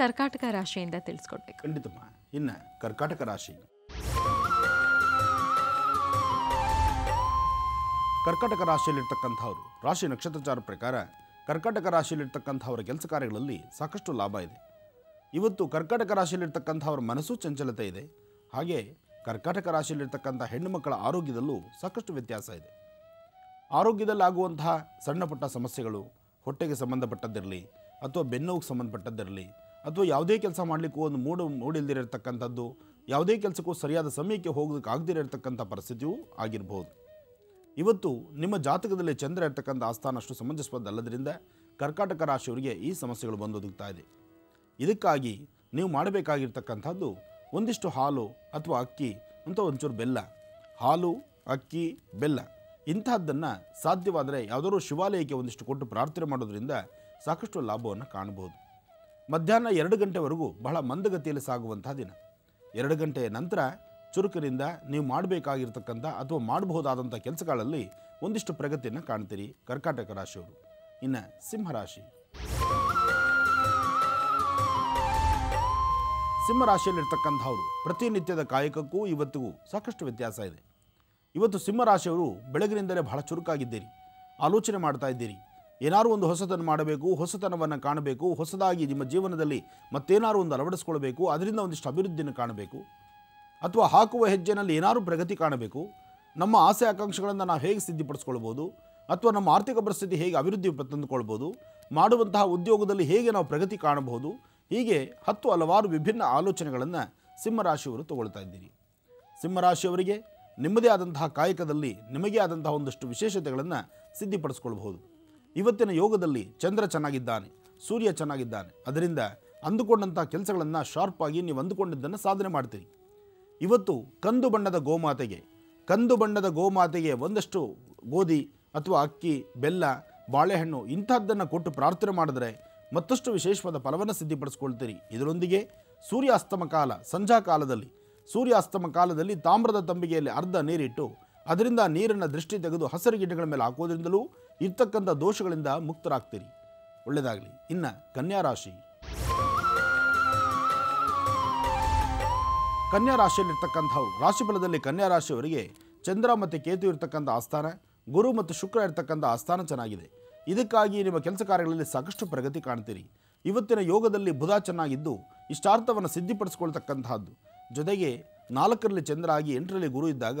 ಕರ್ಕಾಟಕ ರಾಶಿಯಿಂದ ತಿಳಿಸ್ಕೊಡ್ಬೇಕು ಖಂಡಿತಮ್ಮ ಇನ್ನು ಕರ್ಕಾಟಕ ರಾಶಿ ಕರ್ಕಾಟಕ ರಾಶಿಯಲ್ಲಿರ್ತಕ್ಕಂಥವ್ರು ರಾಶಿ ನಕ್ಷತ್ರಚಾರ ಪ್ರಕಾರ ಕರ್ಕಾಟಕ ರಾಶಿಯಲ್ಲಿರ್ತಕ್ಕಂಥವ್ರ ಕೆಲಸ ಕಾರ್ಯಗಳಲ್ಲಿ ಸಾಕಷ್ಟು ಲಾಭ ಇದೆ ಇವತ್ತು ಕರ್ಕಾಟಕ ರಾಶಿಯಲ್ಲಿರ್ತಕ್ಕಂಥವ್ರ ಮನಸ್ಸು ಚಂಚಲತೆ ಇದೆ ಹಾಗೆ ಕರ್ಕಾಟಕ ರಾಶಿಯಲ್ಲಿರ್ತಕ್ಕಂಥ ಮಕ್ಕಳ ಆರೋಗ್ಯದಲ್ಲೂ ಸಾಕಷ್ಟು ವ್ಯತ್ಯಾಸ ಇದೆ ಆರೋಗ್ಯದಲ್ಲಿ ಆಗುವಂತಹ ಸಣ್ಣ ಪುಟ್ಟ ಸಮಸ್ಯೆಗಳು ಹೊಟ್ಟೆಗೆ ಸಂಬಂಧಪಟ್ಟದ್ದಿರಲಿ ಅಥವಾ ಬೆನ್ನೋವುಗೆ ಸಂಬಂಧಪಟ್ಟದ್ದಿರಲಿ ಅಥವಾ ಯಾವುದೇ ಕೆಲಸ ಮಾಡಲಿಕ್ಕೂ ಒಂದು ಮೂಡು ಮೂಡಿಲ್ದಿರತಕ್ಕಂಥದ್ದು ಯಾವುದೇ ಕೆಲಸಕ್ಕೂ ಸರಿಯಾದ ಸಮಯಕ್ಕೆ ಹೋಗೋದಕ್ಕೆ ಆಗದಿರತಕ್ಕಂಥ ಪರಿಸ್ಥಿತಿಯೂ ಆಗಿರಬಹುದು ಇವತ್ತು ನಿಮ್ಮ ಜಾತಕದಲ್ಲಿ ಚಂದ್ರ ಇರ್ತಕ್ಕಂಥ ಆಸ್ಥಾನ ಅಷ್ಟು ಅಲ್ಲದರಿಂದ ಕರ್ಕಾಟಕ ರಾಶಿಯವರಿಗೆ ಈ ಸಮಸ್ಯೆಗಳು ಬಂದೊದಗ್ತಾ ಇದೆ ಇದಕ್ಕಾಗಿ ನೀವು ಮಾಡಬೇಕಾಗಿರ್ತಕ್ಕಂಥದ್ದು ಒಂದಿಷ್ಟು ಹಾಲು ಅಥವಾ ಅಕ್ಕಿ ಅಂತ ಒಂಚೂರು ಬೆಲ್ಲ ಹಾಲು ಅಕ್ಕಿ ಬೆಲ್ಲ ಇಂತಹದ್ದನ್ನು ಸಾಧ್ಯವಾದರೆ ಯಾವುದಾದ್ರೂ ಶಿವಾಲಯಕ್ಕೆ ಒಂದಿಷ್ಟು ಕೊಟ್ಟು ಪ್ರಾರ್ಥನೆ ಮಾಡೋದ್ರಿಂದ ಸಾಕಷ್ಟು ಲಾಭವನ್ನು ಕಾಣಬಹುದು ಮಧ್ಯಾಹ್ನ ಎರಡು ಗಂಟೆವರೆಗೂ ಬಹಳ ಮಂದಗತಿಯಲ್ಲಿ ಸಾಗುವಂಥ ದಿನ ಎರಡು ಗಂಟೆಯ ನಂತರ ಚುರುಕಿನಿಂದ ನೀವು ಮಾಡಬೇಕಾಗಿರ್ತಕ್ಕಂಥ ಅಥವಾ ಮಾಡಬಹುದಾದಂಥ ಕೆಲಸಗಳಲ್ಲಿ ಒಂದಿಷ್ಟು ಪ್ರಗತಿಯನ್ನು ಕಾಣ್ತೀರಿ ಕರ್ಕಾಟಕ ರಾಶಿಯವರು ಇನ್ನು ಸಿಂಹರಾಶಿ ಸಿಂಹರಾಶಿಯಲ್ಲಿರ್ತಕ್ಕಂಥವ್ರು ಪ್ರತಿನಿತ್ಯದ ಕಾಯಕಕ್ಕೂ ಇವತ್ತಿಗೂ ಸಾಕಷ್ಟು ವ್ಯತ್ಯಾಸ ಇದೆ ಇವತ್ತು ಸಿಂಹರಾಶಿಯವರು ಬೆಳಗಿನಿಂದಲೇ ಬಹಳ ಚುರುಕಾಗಿದ್ದೀರಿ ಆಲೋಚನೆ ಮಾಡ್ತಾ ಇದ್ದೀರಿ ಏನಾದರೂ ಒಂದು ಹೊಸತನ ಮಾಡಬೇಕು ಹೊಸತನವನ್ನು ಕಾಣಬೇಕು ಹೊಸದಾಗಿ ನಿಮ್ಮ ಜೀವನದಲ್ಲಿ ಮತ್ತೇನಾರು ಒಂದು ಅಳವಡಿಸ್ಕೊಳ್ಬೇಕು ಅದರಿಂದ ಒಂದಿಷ್ಟು ಅಭಿವೃದ್ಧಿಯನ್ನು ಕಾಣಬೇಕು ಅಥವಾ ಹಾಕುವ ಹೆಜ್ಜೆನಲ್ಲಿ ಏನಾದರೂ ಪ್ರಗತಿ ಕಾಣಬೇಕು ನಮ್ಮ ಆಸೆ ಆಕಾಂಕ್ಷೆಗಳನ್ನು ನಾವು ಹೇಗೆ ಸಿದ್ಧಿಪಡಿಸ್ಕೊಳ್ಬೋದು ಅಥವಾ ನಮ್ಮ ಆರ್ಥಿಕ ಪರಿಸ್ಥಿತಿ ಹೇಗೆ ಅಭಿವೃದ್ಧಿ ತಂದುಕೊಳ್ಬೋದು ಮಾಡುವಂತಹ ಉದ್ಯೋಗದಲ್ಲಿ ಹೇಗೆ ನಾವು ಪ್ರಗತಿ ಕಾಣಬಹುದು ಹೀಗೆ ಹತ್ತು ಹಲವಾರು ವಿಭಿನ್ನ ಆಲೋಚನೆಗಳನ್ನು ಸಿಂಹರಾಶಿಯವರು ತಗೊಳ್ತಾ ಇದ್ದೀರಿ ಸಿಂಹರಾಶಿಯವರಿಗೆ ನಿಮ್ಮದೇ ಆದಂತಹ ಕಾಯಕದಲ್ಲಿ ನಿಮಗೆ ಆದಂತಹ ಒಂದಷ್ಟು ವಿಶೇಷತೆಗಳನ್ನು ಸಿದ್ಧಿಪಡಿಸ್ಕೊಳ್ಬಹುದು ಇವತ್ತಿನ ಯೋಗದಲ್ಲಿ ಚಂದ್ರ ಚೆನ್ನಾಗಿದ್ದಾನೆ ಸೂರ್ಯ ಚೆನ್ನಾಗಿದ್ದಾನೆ ಅದರಿಂದ ಅಂದುಕೊಂಡಂಥ ಕೆಲಸಗಳನ್ನು ಶಾರ್ಪಾಗಿ ನೀವು ಅಂದುಕೊಂಡಿದ್ದನ್ನು ಸಾಧನೆ ಮಾಡ್ತೀರಿ ಇವತ್ತು ಕಂದು ಬಣ್ಣದ ಗೋಮಾತೆಗೆ ಕಂದು ಬಣ್ಣದ ಗೋಮಾತೆಗೆ ಒಂದಷ್ಟು ಗೋಧಿ ಅಥವಾ ಅಕ್ಕಿ ಬೆಲ್ಲ ಬಾಳೆಹಣ್ಣು ಇಂಥದ್ದನ್ನು ಕೊಟ್ಟು ಪ್ರಾರ್ಥನೆ ಮಾಡಿದ್ರೆ ಮತ್ತಷ್ಟು ವಿಶೇಷವಾದ ಫಲವನ್ನು ಸಿದ್ಧಿಪಡಿಸ್ಕೊಳ್ತೀರಿ ಇದರೊಂದಿಗೆ ಸೂರ್ಯಾಸ್ತಮ ಕಾಲ ಸಂಜಾ ಕಾಲದಲ್ಲಿ ಸೂರ್ಯಾಸ್ತಮ ಕಾಲದಲ್ಲಿ ತಾಮ್ರದ ತಂಬಿಗೆಯಲ್ಲಿ ಅರ್ಧ ನೀರಿಟ್ಟು ಅದರಿಂದ ನೀರನ್ನು ದೃಷ್ಟಿ ತೆಗೆದು ಹಸಿರು ಗಿಡಗಳ ಮೇಲೆ ಹಾಕೋದ್ರಿಂದಲೂ ಇರ್ತಕ್ಕಂಥ ದೋಷಗಳಿಂದ ಮುಕ್ತರಾಗ್ತೀರಿ ಒಳ್ಳೆಯದಾಗಲಿ ಇನ್ನು ಕನ್ಯಾ ರಾಶಿ ಕನ್ಯಾ ರಾಶಿಯಲ್ಲಿರ್ತಕ್ಕಂಥವ್ರು ರಾಶಿಫಲದಲ್ಲಿ ಕನ್ಯಾ ರಾಶಿಯವರಿಗೆ ಚಂದ್ರ ಮತ್ತು ಕೇತು ಇರ್ತಕ್ಕಂಥ ಆಸ್ಥಾನ ಗುರು ಮತ್ತು ಶುಕ್ರ ಇರ್ತಕ್ಕಂಥ ಆಸ್ಥಾನ ಚೆನ್ನಾಗಿದೆ ಇದಕ್ಕಾಗಿ ನಿಮ್ಮ ಕೆಲಸ ಕಾರ್ಯಗಳಲ್ಲಿ ಸಾಕಷ್ಟು ಪ್ರಗತಿ ಕಾಣ್ತೀರಿ ಇವತ್ತಿನ ಯೋಗದಲ್ಲಿ ಬುಧ ಚೆನ್ನಾಗಿದ್ದು ಇಷ್ಟಾರ್ಥವನ್ನು ಸಿದ್ಧಿಪಡಿಸ್ಕೊಳ್ತಕ್ಕಂತಹದ್ದು ಜೊತೆಗೆ ನಾಲ್ಕರಲ್ಲಿ ಚಂದ್ರ ಆಗಿ ಎಂಟರಲ್ಲಿ ಗುರು ಇದ್ದಾಗ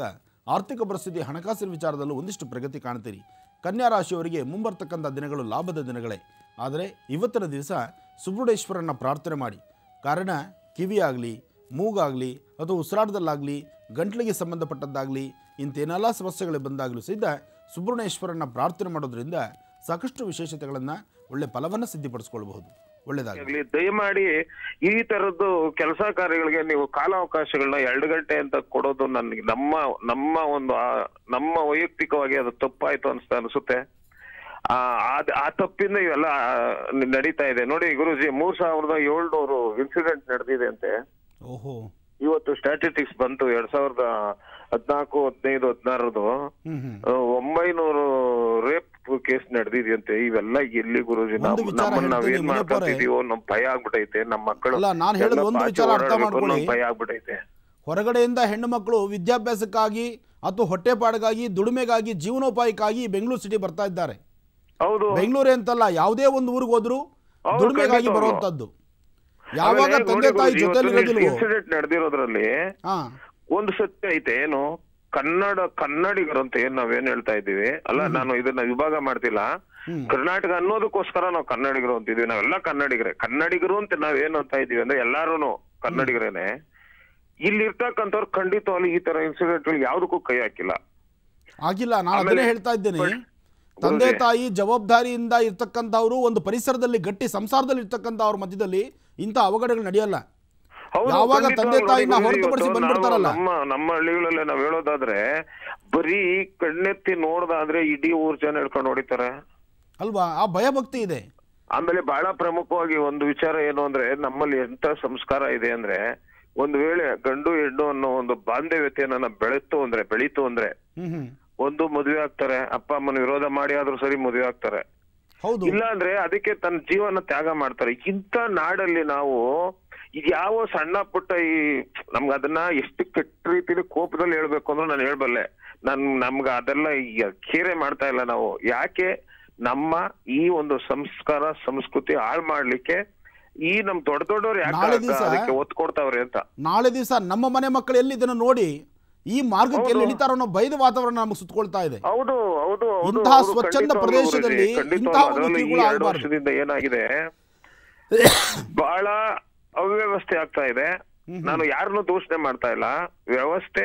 ಆರ್ಥಿಕ ಪರಿಸ್ಥಿತಿ ಹಣಕಾಸಿನ ವಿಚಾರದಲ್ಲೂ ಒಂದಿಷ್ಟು ಪ್ರಗತಿ ಕಾಣ್ತೀರಿ ಕನ್ಯಾ ರಾಶಿಯವರಿಗೆ ಮುಂಬರ್ತಕ್ಕಂಥ ದಿನಗಳು ಲಾಭದ ದಿನಗಳೇ ಆದರೆ ಇವತ್ತಿನ ದಿವಸ ಸುಬ್ರುಡೇಶ್ವರನ ಪ್ರಾರ್ಥನೆ ಮಾಡಿ ಕಾರಣ ಕಿವಿಯಾಗಲಿ ಮೂಗಾಗಲಿ ಅಥವಾ ಉಸಿರಾಟದಲ್ಲಾಗಲಿ ಗಂಟ್ಲಿಗೆ ಸಂಬಂಧಪಟ್ಟದ್ದಾಗಲಿ ಇಂಥೇನೆಲ್ಲ ಸಮಸ್ಯೆಗಳು ಬಂದಾಗಲೂ ಸಹಿತ ಸುಬ್ರಹ್ಮಣ್ಯೇಶ್ವರನ ಪ್ರಾರ್ಥನೆ ಮಾಡೋದರಿಂದ ಸಾಕಷ್ಟು ವಿಶೇಷತೆಗಳನ್ನು ಒಳ್ಳೆ ಫಲವನ್ನು ಸಿದ್ಧಿಪಡಿಸ್ಕೊಳ್ಬಹುದು ಒಳ್ಳೇದಾಗಲಿ ದಯಮಾಡಿ ಈ ತರದ್ದು ಕೆಲಸ ಕಾರ್ಯಗಳಿಗೆ ನೀವು ಕಾಲಾವಕಾಶಗಳನ್ನ ಎರಡು ಗಂಟೆ ಅಂತ ಕೊಡೋದು ನನ್ಗೆ ನಮ್ಮ ನಮ್ಮ ಒಂದು ನಮ್ಮ ವೈಯಕ್ತಿಕವಾಗಿ ಅದು ತಪ್ಪಾಯ್ತು ಅನ್ಸ್ತಾ ಅನ್ಸುತ್ತೆ ಆ ತಪ್ಪಿಂದ ಇವೆಲ್ಲ ನಡೀತಾ ಇದೆ ನೋಡಿ ಗುರುಜಿ ಮೂರ್ ಸಾವಿರದ ಏಳ್ನೂರು ಇನ್ಸಿಡೆಂಟ್ ನಡೆದಿದೆ ಅಂತೆ ಓಹೋ ಇವತ್ತು ಸ್ಟಾಟಿಸ್ಟಿಕ್ಸ್ ಬಂತು ಎರಡ್ ಸಾವಿರದ ಹದಿನಾಲ್ಕು ಹದಿನೈದು ಹದಿನಾರದು ಒಂಬೈನೂರು ರೇಪ್ ತಪ್ಪು ಕೇಸ್ ನಡೆದಿದೆಯಂತೆ ಇವೆಲ್ಲ ಎಲ್ಲಿ ಗುರುಜಿ ನಾವು ನಮ್ಮನ್ನ ನಾವ್ ಏನ್ ನಮ್ ಭಯ ಆಗ್ಬಿಟೈತೆ ನಮ್ಮ ಮಕ್ಕಳು ಅಲ್ಲ, ನಾನ್ ಒಂದು ವಿಚಾರ ಅರ್ಥ ಭಯ ಆಗ್ಬಿಟೈತೆ ಹೊರಗಡೆಯಿಂದ ಹೆಣ್ಣು ಮಕ್ಕಳು ವಿದ್ಯಾಭ್ಯಾಸಕ್ಕಾಗಿ ಅಥವಾ ಹೊಟ್ಟೆಪಾಡಿಗಾಗಿ ದುಡಿಮೆಗಾಗಿ ಜೀವನೋಪಾಯಕ್ಕಾಗಿ ಬೆಂಗಳೂರು ಸಿಟಿ ಬರ್ತಾ ಇದ್ದಾರೆ ಹೌದು ಅಂತಲ್ಲ ಯಾವುದೇ ಒಂದು ಊರಿಗೆ ಹೋದ್ರು ದುಡಿಮೆಗಾಗಿ ಬರುವಂತದ್ದು ಯಾವಾಗ ತಂದೆ ತಾಯಿ ಜೊತೆ ಇನ್ಸಿಡೆಂಟ್ ನಡೆದಿರೋದ್ರಲ್ಲಿ ಒಂದು ಸತ್ಯ ಐತೆ ಏನು ಕನ್ನಡ ಕನ್ನಡಿಗರು ಅಂತ ಏನ್ ನಾವೇನ್ ಹೇಳ್ತಾ ಇದೀವಿ ಅಲ್ಲ ನಾನು ಇದನ್ನ ವಿಭಾಗ ಮಾಡ್ತಿಲ್ಲ ಕರ್ನಾಟಕ ಅನ್ನೋದಕ್ಕೋಸ್ಕರ ನಾವು ಕನ್ನಡಿಗರು ಅಂತಿದೀವಿ ನಾವೆಲ್ಲ ಕನ್ನಡಿಗರೇ ಕನ್ನಡಿಗರು ಅಂತ ನಾವೇನು ಅಂತ ಇದೀವಿ ಅಂದ್ರೆ ಎಲ್ಲಾರು ಕನ್ನಡಿಗರೇನೆ ಖಂಡಿತ ಅಲ್ಲಿ ಈ ತರ ಇನ್ಸಿಡೆಂಟ್ ಯಾವ್ದಕ್ಕೂ ಕೈ ಹಾಕಿಲ್ಲ ಆಗಿಲ್ಲ ನಾನು ಅದನ್ನೇ ಹೇಳ್ತಾ ಇದ್ದೇನೆ ತಂದೆ ತಾಯಿ ಜವಾಬ್ದಾರಿಯಿಂದ ಇರ್ತಕ್ಕಂಥವ್ರು ಒಂದು ಪರಿಸರದಲ್ಲಿ ಗಟ್ಟಿ ಸಂಸಾರದಲ್ಲಿ ಅವ್ರ ಮಧ್ಯದಲ್ಲಿ ಇಂಥ ಅವಘಡಗಳು ನಡೆಯಲ್ಲ ಯಾವಾಗ ತಂದೆ ನಮ್ಮ ಹಳ್ಳಿಗಳಲ್ಲಿ ನಾವ್ ಹೇಳೋದಾದ್ರೆ ಬರೀ ಕಣ್ಣೆತ್ತಿ ನೋಡ್ದಾದ್ರೆ ಇಡೀ ಊರ್ ಜನ ಹೇಳ್ಕೊಂಡು ಹೊಡಿತಾರೆ ಅಲ್ವಾ ಆ ಭಯಭಕ್ತಿ ಇದೆ ಆಮೇಲೆ ಬಹಳ ಪ್ರಮುಖವಾಗಿ ಒಂದು ವಿಚಾರ ಏನು ಅಂದ್ರೆ ನಮ್ಮಲ್ಲಿ ಎಂತ ಸಂಸ್ಕಾರ ಇದೆ ಅಂದ್ರೆ ಒಂದು ವೇಳೆ ಗಂಡು ಹೆಣ್ಣು ಅನ್ನೋ ಒಂದು ಬಾಂಧವ್ಯತೆಯನ್ನ ಬೆಳೆತು ಅಂದ್ರೆ ಬೆಳೀತು ಅಂದ್ರೆ ಒಂದು ಮದುವೆ ಆಗ್ತಾರೆ ಅಪ್ಪ ಅಮ್ಮನ ವಿರೋಧ ಮಾಡಿ ಆದ್ರೂ ಸರಿ ಮದುವೆ ಆಗ್ತಾರೆ ಇಲ್ಲ ಅಂದ್ರೆ ಅದಕ್ಕೆ ತನ್ನ ಜೀವನ ತ್ಯಾಗ ಮಾಡ್ತಾರೆ ಇಂಥ ನಾಡಲ್ಲಿ ನಾವು ಯಾವ ಸಣ್ಣ ಪುಟ್ಟ ಈ ನಮ್ಗೆ ಅದನ್ನ ಎಷ್ಟು ಕೆಟ್ಟ ರೀತಿಲಿ ಕೋಪದಲ್ಲಿ ಹೇಳ್ಬೇಕು ಅಂದ್ರೆ ನಾನು ಹೇಳ್ಬಲ್ಲೆ ನನ್ ನಮ್ಗ ಅದೆಲ್ಲ ಖೇರೆ ಮಾಡ್ತಾ ಇಲ್ಲ ನಾವು ಯಾಕೆ ನಮ್ಮ ಈ ಒಂದು ಸಂಸ್ಕಾರ ಸಂಸ್ಕೃತಿ ಹಾಳು ಮಾಡ್ಲಿಕ್ಕೆ ಈ ನಮ್ ದೊಡ್ಡ ದೊಡ್ಡವ್ರು ಯಾಕೆ ಒತ್ತು ಕೊಡ್ತಾವ್ರಿ ಅಂತ ನಾಳೆ ದಿವಸ ನಮ್ಮ ಮನೆ ಮಕ್ಕಳು ಎಲ್ಲಿ ಇದನ್ನ ನೋಡಿ ಈ ಮಾರ್ಗಕ್ಕೆ ಎಲ್ಲಿ ಅನ್ನೋ ಭಯದ ವಾತಾವರಣ ನಮಗೆ ಸುತ್ತಕೊಳ್ತಾ ಇದೆ ಹೌದು ಹೌದು ಪ್ರದೇಶದಲ್ಲಿ ಏನಾಗಿದೆ ಬಹಳ ಅವ್ಯವಸ್ಥೆ ಆಗ್ತಾ ಇದೆ ನಾನು ಯಾರನ್ನು ದೂಷಣೆ ಮಾಡ್ತಾ ಇಲ್ಲ ವ್ಯವಸ್ಥೆ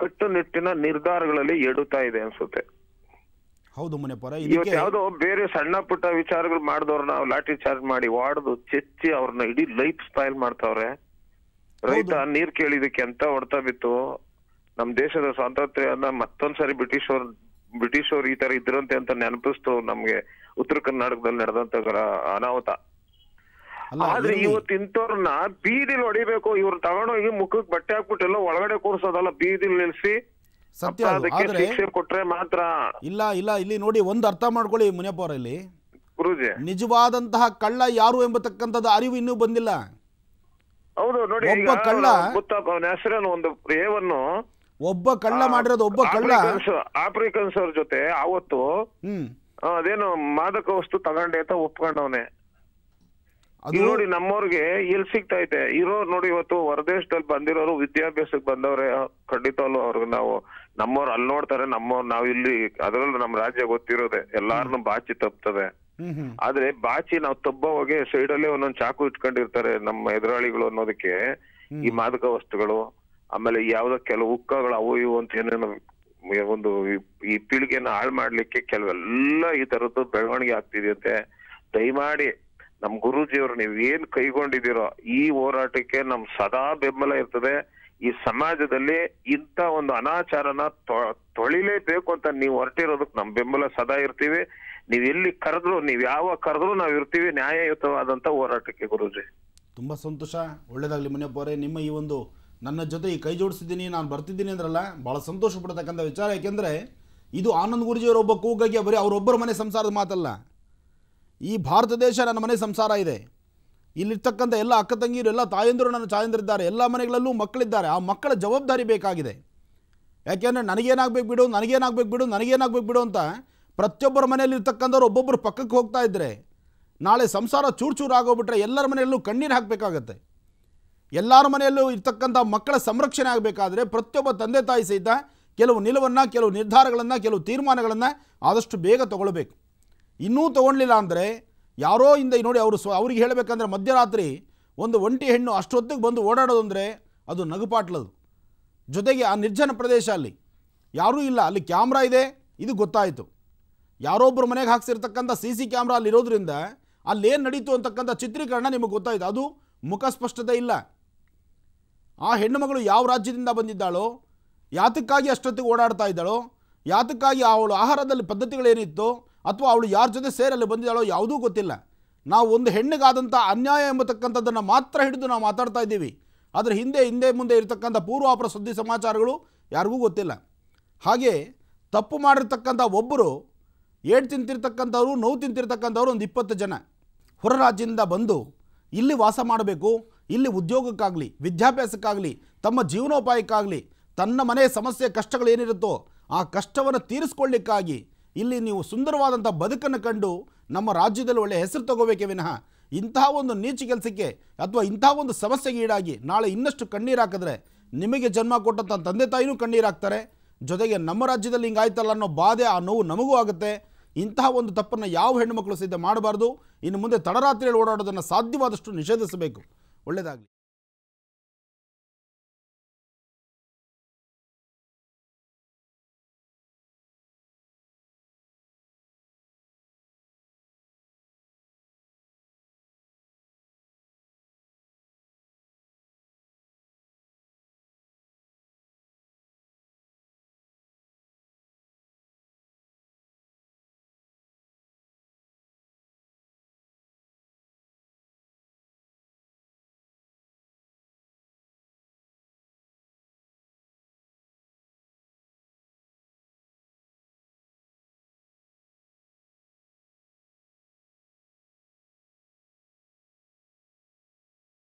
ಕಟ್ಟುನಿಟ್ಟಿನ ನಿರ್ಧಾರಗಳಲ್ಲಿ ಎಡುತ್ತಾ ಇದೆ ಅನ್ಸುತ್ತೆ ಹೌದು ಇವತ್ತು ಯಾವ್ದೋ ಬೇರೆ ಸಣ್ಣ ಪುಟ್ಟ ವಿಚಾರಗಳು ಮಾಡಿದವ್ರನ್ನ ಲಾಟ್ರಿ ಚಾರ್ಜ್ ಮಾಡಿ ವಾಡ್ದು ಚೆಚ್ಚಿ ಅವ್ರನ್ನ ಇಡೀ ಲೈಫ್ ಸ್ಟೈಲ್ ಮಾಡ್ತಾವ್ರೆ ರೈತ ನೀರ್ ಕೇಳಿದಕ್ಕೆ ಅಂತ ಹೊಡ್ತಾ ಬಿತ್ತು ನಮ್ ದೇಶದ ಸ್ವಾತಂತ್ರ್ಯನ ಮತ್ತೊಂದ್ಸರಿ ಬ್ರಿಟಿಷ್ ಅವ್ರ ಬ್ರಿಟಿಷ್ ಈ ತರ ಇದ್ರಂತೆ ಅಂತ ನೆನಪಿಸ್ತು ನಮ್ಗೆ ಉತ್ತರ ಕರ್ನಾಟಕದಲ್ಲಿ ನಡೆದಂತ ಅನಾಹುತ ಆದ್ರೆ ಇವತ್ತು ಇಂಥವ್ರನ್ನ ಬೀದಿಲ್ ಹೊಡಿಬೇಕು ಇವ್ರು ತಗೊಂಡೋಗಿ ಮುಖಕ್ಕೆ ಬಟ್ಟೆ ಹಾಕ್ಬಿಟ್ಟು ಎಲ್ಲ ಒಳಗಡೆ ಕೂರ್ಸೋದಲ್ಲ ಬೀದಿಲ್ ನಿಲ್ಸಿ ಸತ್ಯ ಶಿಕ್ಷೆ ಕೊಟ್ರೆ ಮಾತ್ರ ಇಲ್ಲ ಇಲ್ಲ ಇಲ್ಲಿ ನೋಡಿ ಒಂದ್ ಅರ್ಥ ಮಾಡ್ಕೊಳ್ಳಿ ಮುನಿಯಪ್ಪ ಅವರಲ್ಲಿ ನಿಜವಾದಂತಹ ಕಳ್ಳ ಯಾರು ಎಂಬತಕ್ಕಂಥದ್ದು ಅರಿವು ಇನ್ನೂ ಬಂದಿಲ್ಲ ಹೌದು ನೋಡಿ ಒಬ್ಬ ಕಳ್ಳ ಹೆಸರೇನು ಒಂದು ಏವನ್ನು ಒಬ್ಬ ಕಳ್ಳ ಮಾಡಿರೋದು ಒಬ್ಬ ಕಳ್ಳ ಆಫ್ರಿಕನ್ಸ್ ಅವ್ರ ಜೊತೆ ಅವತ್ತು ಅದೇನು ಮಾದಕ ವಸ್ತು ತಗೊಂಡೆ ಅಂತ ಒಪ್ಕೊಂಡವನೇ ನೋಡಿ ನಮ್ಮವ್ರಿಗೆ ಇಲ್ಲಿ ಸಿಗ್ತಾ ಐತೆ ಇರೋ ನೋಡಿ ಇವತ್ತು ಹೊರದೇಶದಲ್ಲಿ ಬಂದಿರೋರು ವಿದ್ಯಾಭ್ಯಾಸಕ್ಕೆ ಬಂದವ್ರೆ ಖಂಡಿತವಲ್ಲೂ ಅವ್ರಿಗೆ ನಾವು ನಮ್ಮವ್ರು ಅಲ್ಲಿ ನೋಡ್ತಾರೆ ನಮ್ಮವ್ರು ನಾವ್ ಇಲ್ಲಿ ಅದ್ರಲ್ಲೂ ನಮ್ ರಾಜ್ಯ ಗೊತ್ತಿರೋದೆ ಎಲ್ಲಾರನು ಬಾಚಿ ತಪ್ತವೆ ಆದ್ರೆ ಬಾಚಿ ನಾವ್ ತಬ್ಬವಾಗೆ ಸೈಡ್ ಅಲ್ಲೇ ಒಂದೊಂದ್ ಚಾಕು ಇಟ್ಕೊಂಡಿರ್ತಾರೆ ನಮ್ಮ ಎದುರಾಳಿಗಳು ಅನ್ನೋದಕ್ಕೆ ಈ ಮಾದಕ ವಸ್ತುಗಳು ಆಮೇಲೆ ಯಾವ್ದೋ ಕೆಲವು ಉಕ್ಕಗಳು ಅವು ಇವು ಅಂತ ಏನೇನು ಒಂದು ಈ ಪೀಳಿಗೆಯನ್ನು ಹಾಳು ಮಾಡ್ಲಿಕ್ಕೆ ಕೆಲವೆಲ್ಲ ಈ ತರದ್ದು ಬೆಳವಣಿಗೆ ಅಂತೆ ದಯಮಾಡಿ ನಮ್ ಗುರೂಜಿಯವರು ನೀವು ಏನ್ ಕೈಗೊಂಡಿದ್ದೀರೋ ಈ ಹೋರಾಟಕ್ಕೆ ನಮ್ ಸದಾ ಬೆಂಬಲ ಇರ್ತದೆ ಈ ಸಮಾಜದಲ್ಲಿ ಇಂಥ ಒಂದು ಅನಾಚಾರನ ತೊಳಿಲೇಬೇಕು ಅಂತ ನೀವು ಹೊರಟಿರೋದಕ್ ನಮ್ ಬೆಂಬಲ ಸದಾ ಇರ್ತೀವಿ ನೀವ್ ಎಲ್ಲಿ ಕರೆದ್ರು ನೀವ್ ಯಾವ ಕರೆದ್ರು ನಾವ್ ಇರ್ತೀವಿ ನ್ಯಾಯಯುತವಾದಂತ ಹೋರಾಟಕ್ಕೆ ಗುರುಜಿ ತುಂಬಾ ಸಂತೋಷ ಒಳ್ಳೇದಾಗ್ಲಿ ಮನೆಯೊಬ್ಬರೆ ನಿಮ್ಮ ಈ ಒಂದು ನನ್ನ ಜೊತೆ ಈ ಕೈ ಜೋಡಿಸಿದ್ದೀನಿ ನಾನು ಬರ್ತಿದ್ದೀನಿ ಅಂದ್ರಲ್ಲ ಬಹಳ ಸಂತೋಷ ಪಡ್ತಕ್ಕಂಥ ವಿಚಾರ ಯಾಕೆಂದ್ರೆ ಇದು ಆನಂದ್ ಗುರುಜಿಯವರೊಬ್ಬ ಕೂಗಾಗಿ ಬರೀ ಅವರೊಬ್ಬರ ಮನೆ ಸಂಸಾರದ ಮಾತಲ್ಲ ಈ ಭಾರತ ದೇಶ ನನ್ನ ಮನೆ ಸಂಸಾರ ಇದೆ ಇಲ್ಲಿರ್ತಕ್ಕಂಥ ಎಲ್ಲ ಅಕ್ಕ ತಂಗಿಯರು ಎಲ್ಲ ತಾಯಂದಿರು ನನ್ನ ತಾಯಂದಿರಿದ್ದಾರೆ ಎಲ್ಲ ಮನೆಗಳಲ್ಲೂ ಮಕ್ಕಳಿದ್ದಾರೆ ಆ ಮಕ್ಕಳ ಜವಾಬ್ದಾರಿ ಬೇಕಾಗಿದೆ ಯಾಕೆಂದರೆ ನನಗೇನಾಗಬೇಕು ಬಿಡು ನನಗೇನಾಗಬೇಕು ಬಿಡು ನನಗೇನಾಗಬೇಕು ಬಿಡು ಅಂತ ಪ್ರತಿಯೊಬ್ಬರ ಮನೆಯಲ್ಲಿರ್ತಕ್ಕಂಥವ್ರು ಒಬ್ಬೊಬ್ಬರು ಪಕ್ಕಕ್ಕೆ ಹೋಗ್ತಾ ಇದ್ದರೆ ನಾಳೆ ಸಂಸಾರ ಚೂರು ಚೂರು ಆಗೋಗ್ಬಿಟ್ರೆ ಎಲ್ಲರ ಮನೆಯಲ್ಲೂ ಕಣ್ಣೀರು ಹಾಕಬೇಕಾಗತ್ತೆ ಎಲ್ಲರ ಮನೆಯಲ್ಲೂ ಇರ್ತಕ್ಕಂಥ ಮಕ್ಕಳ ಸಂರಕ್ಷಣೆ ಆಗಬೇಕಾದ್ರೆ ಪ್ರತಿಯೊಬ್ಬ ತಂದೆ ತಾಯಿ ಸಹಿತ ಕೆಲವು ನಿಲುವನ್ನು ಕೆಲವು ನಿರ್ಧಾರಗಳನ್ನು ಕೆಲವು ತೀರ್ಮಾನಗಳನ್ನು ಆದಷ್ಟು ಬೇಗ ತಗೊಳ್ಬೇಕು ಇನ್ನೂ ತೊಗೊಳ್ಲಿಲ್ಲ ಅಂದರೆ ಯಾರೋ ಹಿಂದೆ ನೋಡಿ ಅವರು ಸ್ವ ಅವ್ರಿಗೆ ಹೇಳಬೇಕಂದ್ರೆ ಮಧ್ಯರಾತ್ರಿ ಒಂದು ಒಂಟಿ ಹೆಣ್ಣು ಅಷ್ಟೊತ್ತಿಗೆ ಬಂದು ಓಡಾಡೋದು ಅಂದರೆ ಅದು ನಗುಪಾಟ್ಲದು ಜೊತೆಗೆ ಆ ನಿರ್ಜನ ಪ್ರದೇಶ ಅಲ್ಲಿ ಯಾರೂ ಇಲ್ಲ ಅಲ್ಲಿ ಕ್ಯಾಮ್ರಾ ಇದೆ ಇದು ಗೊತ್ತಾಯಿತು ಯಾರೊಬ್ಬರು ಮನೆಗೆ ಹಾಕ್ಸಿರ್ತಕ್ಕಂಥ ಸಿ ಸಿ ಕ್ಯಾಮ್ರಾ ಅಲ್ಲಿರೋದ್ರಿಂದ ಅಲ್ಲೇನು ನಡೀತು ಅಂತಕ್ಕಂಥ ಚಿತ್ರೀಕರಣ ನಿಮಗೆ ಗೊತ್ತಾಯಿತು ಅದು ಮುಖಸ್ಪಷ್ಟತೆ ಇಲ್ಲ ಆ ಹೆಣ್ಣುಮಗಳು ಯಾವ ರಾಜ್ಯದಿಂದ ಬಂದಿದ್ದಾಳೋ ಯಾತಕ್ಕಾಗಿ ಅಷ್ಟೊತ್ತಿಗೆ ಓಡಾಡ್ತಾ ಇದ್ದಾಳೋ ಯಾತಕ್ಕಾಗಿ ಅವಳು ಆಹಾರದಲ್ಲಿ ಪದ್ಧತಿಗಳೇನಿತ್ತು ಅಥವಾ ಅವಳು ಯಾರ ಜೊತೆ ಸೇರಲ್ಲಿ ಬಂದಿದ್ದಾಳೋ ಯಾವುದೂ ಗೊತ್ತಿಲ್ಲ ನಾವು ಒಂದು ಹೆಣ್ಣಿಗಾದಂಥ ಅನ್ಯಾಯ ಎಂಬತಕ್ಕಂಥದ್ದನ್ನು ಮಾತ್ರ ಹಿಡಿದು ನಾವು ಮಾತಾಡ್ತಾ ಇದ್ದೀವಿ ಅದರ ಹಿಂದೆ ಹಿಂದೆ ಮುಂದೆ ಇರತಕ್ಕಂಥ ಪೂರ್ವಾಪರ ಸುದ್ದಿ ಸಮಾಚಾರಗಳು ಯಾರಿಗೂ ಗೊತ್ತಿಲ್ಲ ಹಾಗೆ ತಪ್ಪು ಮಾಡಿರ್ತಕ್ಕಂಥ ಒಬ್ಬರು ಏಟು ತಿಂತಿರ್ತಕ್ಕಂಥವ್ರು ನೋವು ತಿಂತಿರ್ತಕ್ಕಂಥವ್ರು ಒಂದು ಇಪ್ಪತ್ತು ಜನ ಹೊರ ರಾಜ್ಯದಿಂದ ಬಂದು ಇಲ್ಲಿ ವಾಸ ಮಾಡಬೇಕು ಇಲ್ಲಿ ಉದ್ಯೋಗಕ್ಕಾಗಲಿ ವಿದ್ಯಾಭ್ಯಾಸಕ್ಕಾಗಲಿ ತಮ್ಮ ಜೀವನೋಪಾಯಕ್ಕಾಗಲಿ ತನ್ನ ಮನೆಯ ಸಮಸ್ಯೆ ಕಷ್ಟಗಳು ಏನಿರುತ್ತೋ ಆ ಕಷ್ಟವನ್ನು ತೀರಿಸ್ಕೊಳ್ಳಿಕ್ಕಾಗಿ ಇಲ್ಲಿ ನೀವು ಸುಂದರವಾದಂಥ ಬದುಕನ್ನು ಕಂಡು ನಮ್ಮ ರಾಜ್ಯದಲ್ಲಿ ಒಳ್ಳೆಯ ಹೆಸರು ತಗೋಬೇಕೆ ವಿನಃ ಇಂತಹ ಒಂದು ನೀಚ ಕೆಲಸಕ್ಕೆ ಅಥವಾ ಇಂತಹ ಒಂದು ಸಮಸ್ಯೆಗೆ ಈಡಾಗಿ ನಾಳೆ ಇನ್ನಷ್ಟು ಕಣ್ಣೀರು ಹಾಕಿದ್ರೆ ನಿಮಗೆ ಜನ್ಮ ಕೊಟ್ಟಂಥ ತಂದೆ ತಾಯಿನೂ ಕಣ್ಣೀರು ಹಾಕ್ತಾರೆ ಜೊತೆಗೆ ನಮ್ಮ ರಾಜ್ಯದಲ್ಲಿ ಹಿಂಗಾಯ್ತಲ್ಲ ಅನ್ನೋ ಬಾಧೆ ಆ ನೋವು ನಮಗೂ ಆಗುತ್ತೆ ಇಂತಹ ಒಂದು ತಪ್ಪನ್ನು ಯಾವ ಹೆಣ್ಣುಮಕ್ಕಳು ಸಹಿತ ಮಾಡಬಾರ್ದು ಇನ್ನು ಮುಂದೆ ತಡರಾತ್ರಿಯಲ್ಲಿ ಓಡಾಡೋದನ್ನು ಸಾಧ್ಯವಾದಷ್ಟು ನಿಷೇಧಿಸಬೇಕು ಒಳ್ಳೆಯದಾಗಲಿ